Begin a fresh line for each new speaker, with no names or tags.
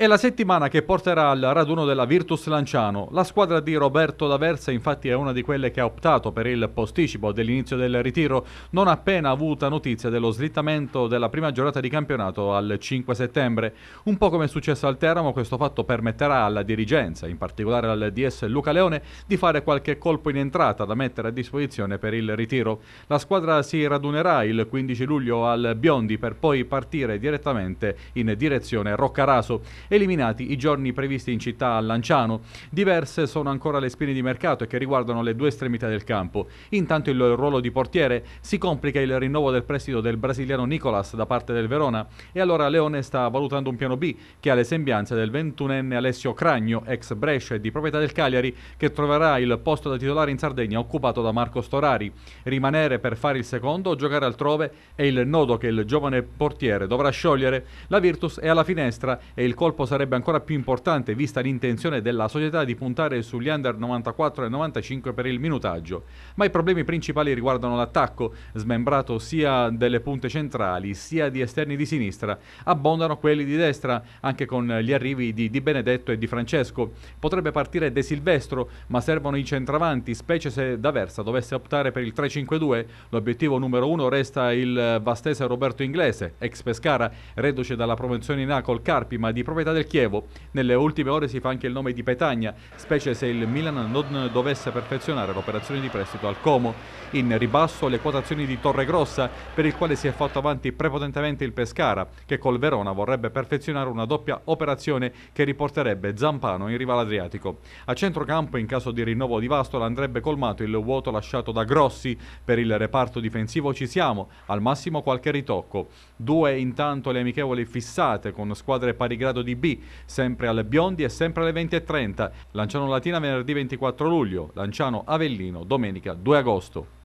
È la settimana che porterà al raduno della Virtus Lanciano. La squadra di Roberto D'Aversa infatti è una di quelle che ha optato per il posticipo dell'inizio del ritiro non appena avuta notizia dello slittamento della prima giornata di campionato al 5 settembre. Un po' come è successo al Teramo, questo fatto permetterà alla dirigenza, in particolare al DS Luca Leone, di fare qualche colpo in entrata da mettere a disposizione per il ritiro. La squadra si radunerà il 15 luglio al Biondi per poi partire direttamente in direzione Roccaraso eliminati i giorni previsti in città a Lanciano. Diverse sono ancora le spine di mercato che riguardano le due estremità del campo. Intanto il ruolo di portiere si complica il rinnovo del prestito del brasiliano Nicolas da parte del Verona e allora Leone sta valutando un piano B che ha le sembianze del 21enne Alessio Cragno, ex Brescia e di proprietà del Cagliari, che troverà il posto da titolare in Sardegna occupato da Marco Storari. Rimanere per fare il secondo o giocare altrove è il nodo che il giovane portiere dovrà sciogliere. La Virtus è alla finestra e il colpo colpo sarebbe ancora più importante vista l'intenzione della società di puntare sugli under 94 e 95 per il minutaggio, ma i problemi principali riguardano l'attacco, smembrato sia delle punte centrali sia di esterni di sinistra, abbondano quelli di destra, anche con gli arrivi di Di Benedetto e di Francesco. Potrebbe partire De Silvestro, ma servono i centravanti, specie se D'Aversa dovesse optare per il 3-5-2. L'obiettivo numero uno resta il vastese Roberto Inglese, ex Pescara, reduce dalla promozione in A col Carpi, ma di proprietà proprietà del Chievo. Nelle ultime ore si fa anche il nome di Petagna, specie se il Milan non dovesse perfezionare l'operazione di prestito al Como. In ribasso le quotazioni di Torregrossa, per il quale si è fatto avanti prepotentemente il Pescara, che col Verona vorrebbe perfezionare una doppia operazione che riporterebbe Zampano in riva all'Adriatico. A centrocampo, in caso di rinnovo di Vastola, andrebbe colmato il vuoto lasciato da Grossi. Per il reparto difensivo ci siamo, al massimo qualche ritocco. Due intanto le amichevoli fissate con squadre pari grado di B, sempre alle Biondi e sempre alle 20.30. Lanciano Latina venerdì 24 luglio, Lanciano Avellino domenica 2 agosto.